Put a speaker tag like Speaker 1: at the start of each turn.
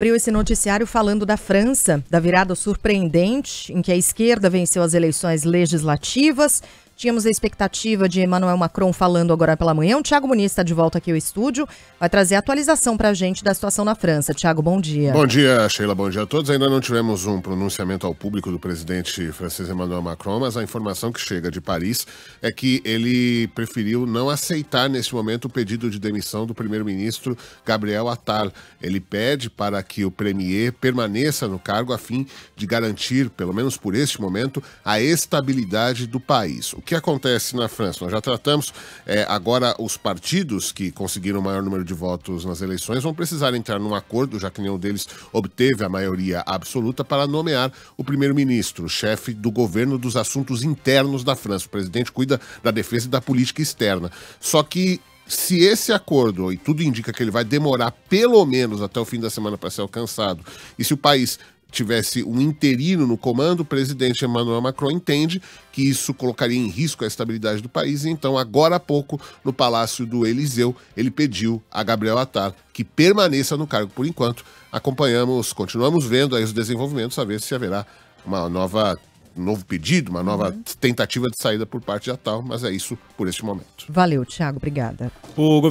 Speaker 1: abriu esse noticiário falando da França, da virada surpreendente em que a esquerda venceu as eleições legislativas. Tínhamos a expectativa de Emmanuel Macron falando agora pela manhã. O Tiago Muniz está de volta aqui ao estúdio, vai trazer a atualização para a gente da situação na França. Tiago, bom dia. Bom
Speaker 2: dia, Sheila, bom dia a todos. Ainda não tivemos um pronunciamento ao público do presidente francês Emmanuel Macron, mas a informação que chega de Paris é que ele preferiu não aceitar nesse momento o pedido de demissão do primeiro-ministro Gabriel Attal. Ele pede para que o premier permaneça no cargo a fim de garantir, pelo menos por este momento, a estabilidade do país. O que acontece na França? Nós já tratamos, é, agora os partidos que conseguiram o maior número de votos nas eleições vão precisar entrar num acordo, já que nenhum deles obteve a maioria absoluta, para nomear o primeiro-ministro, chefe do governo dos assuntos internos da França. O presidente cuida da defesa e da política externa. Só que se esse acordo, e tudo indica que ele vai demorar pelo menos até o fim da semana para ser alcançado, e se o país tivesse um interino no comando, o presidente Emmanuel Macron entende que isso colocaria em risco a estabilidade do país, então agora há pouco, no Palácio do Eliseu, ele pediu a Gabriel Attal que permaneça no cargo por enquanto. Acompanhamos, continuamos vendo aí os desenvolvimentos a ver se haverá uma nova um novo pedido, uma nova uhum. tentativa de saída por parte de Attal. mas é isso por este momento.
Speaker 1: Valeu, Tiago, obrigada. O...